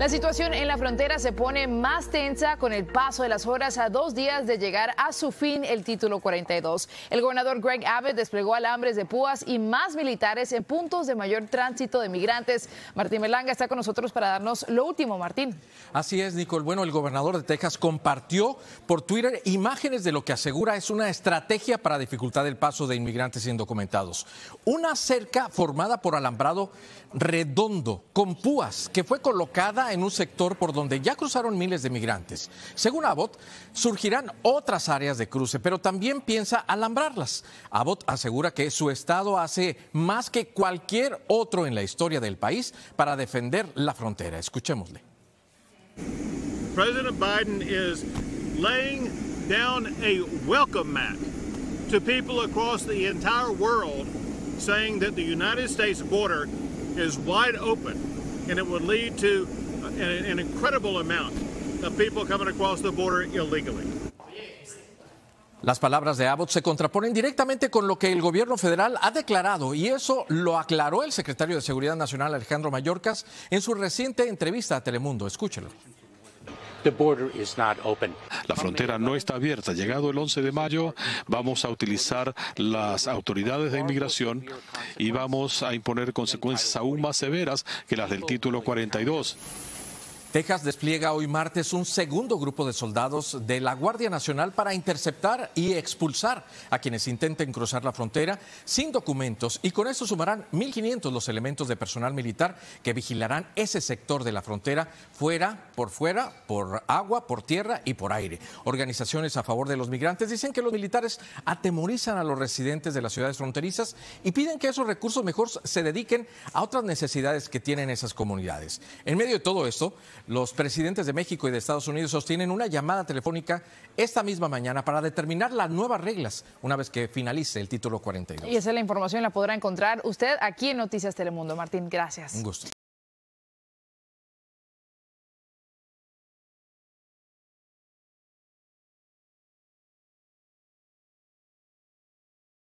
La situación en la frontera se pone más tensa con el paso de las horas a dos días de llegar a su fin el título 42. El gobernador Greg Abbott desplegó alambres de púas y más militares en puntos de mayor tránsito de migrantes. Martín Melanga está con nosotros para darnos lo último, Martín. Así es, Nicole. Bueno, el gobernador de Texas compartió por Twitter imágenes de lo que asegura es una estrategia para dificultar el paso de inmigrantes indocumentados. Una cerca formada por alambrado redondo con púas que fue colocada en un sector por donde ya cruzaron miles de migrantes. Según Abbott, surgirán otras áreas de cruce, pero también piensa alambrarlas. Abbott asegura que su estado hace más que cualquier otro en la historia del país para defender la frontera. Escuchémosle. President Biden is laying down a welcome mat to people across the entire world saying that the United States border is wide open and it would lead to las palabras de Abbott se contraponen directamente con lo que el gobierno federal ha declarado y eso lo aclaró el secretario de Seguridad Nacional Alejandro Mayorkas en su reciente entrevista a Telemundo. Escúchelo. La frontera no está abierta. Llegado el 11 de mayo, vamos a utilizar las autoridades de inmigración y vamos a imponer consecuencias aún más severas que las del título 42. Texas despliega hoy martes un segundo grupo de soldados de la Guardia Nacional para interceptar y expulsar a quienes intenten cruzar la frontera sin documentos y con eso sumarán 1.500 los elementos de personal militar que vigilarán ese sector de la frontera fuera, por fuera, por agua, por tierra y por aire. Organizaciones a favor de los migrantes dicen que los militares atemorizan a los residentes de las ciudades fronterizas y piden que esos recursos mejor se dediquen a otras necesidades que tienen esas comunidades. En medio de todo esto, los presidentes de México y de Estados Unidos sostienen una llamada telefónica esta misma mañana para determinar las nuevas reglas una vez que finalice el título 42. Y esa es la información, la podrá encontrar usted aquí en Noticias Telemundo. Martín, gracias. Un gusto.